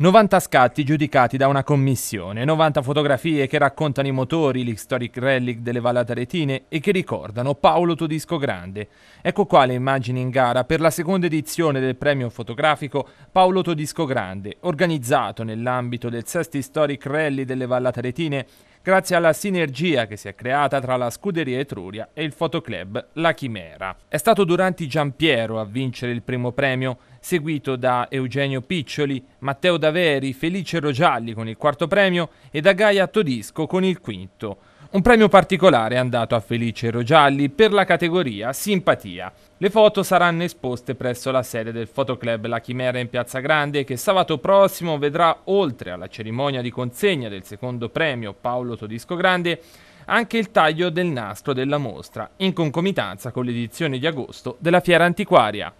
90 scatti giudicati da una commissione, 90 fotografie che raccontano i motori, l'historic relic delle vallate aretine e che ricordano Paolo Todisco Grande. Ecco qua le immagini in gara per la seconda edizione del premio fotografico Paolo Todisco Grande, organizzato nell'ambito del sesto historic rally delle vallate aretine grazie alla sinergia che si è creata tra la scuderia Etruria e il fotoclub La Chimera. È stato Duranti Giampiero a vincere il primo premio, seguito da Eugenio Piccioli, Matteo Daveri, Felice Rogialli con il quarto premio e da Gaia Todisco con il quinto. Un premio particolare è andato a Felice Rogialli per la categoria Simpatia. Le foto saranno esposte presso la sede del Fotoclub La Chimera in Piazza Grande che sabato prossimo vedrà, oltre alla cerimonia di consegna del secondo premio Paolo Todisco Grande, anche il taglio del nastro della mostra, in concomitanza con l'edizione di agosto della Fiera Antiquaria.